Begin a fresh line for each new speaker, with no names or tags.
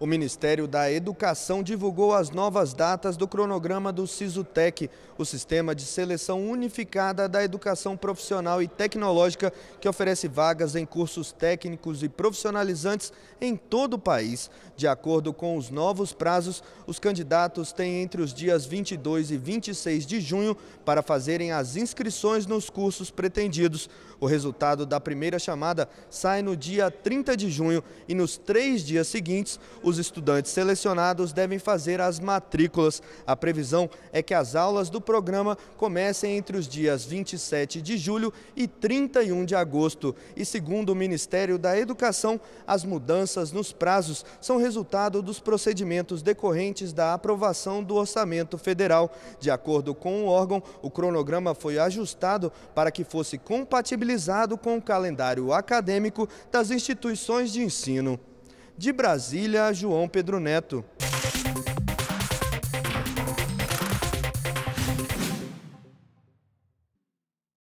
O Ministério da Educação divulgou as novas datas do cronograma do SISUTEC, o Sistema de Seleção Unificada da Educação Profissional e Tecnológica, que oferece vagas em cursos técnicos e profissionalizantes em todo o país. De acordo com os novos prazos, os candidatos têm entre os dias 22 e 26 de junho para fazerem as inscrições nos cursos pretendidos. O resultado da primeira chamada sai no dia 30 de junho e nos três dias seguintes, os os estudantes selecionados devem fazer as matrículas. A previsão é que as aulas do programa comecem entre os dias 27 de julho e 31 de agosto. E segundo o Ministério da Educação, as mudanças nos prazos são resultado dos procedimentos decorrentes da aprovação do orçamento federal. De acordo com o órgão, o cronograma foi ajustado para que fosse compatibilizado com o calendário acadêmico das instituições de ensino. De Brasília, João Pedro Neto.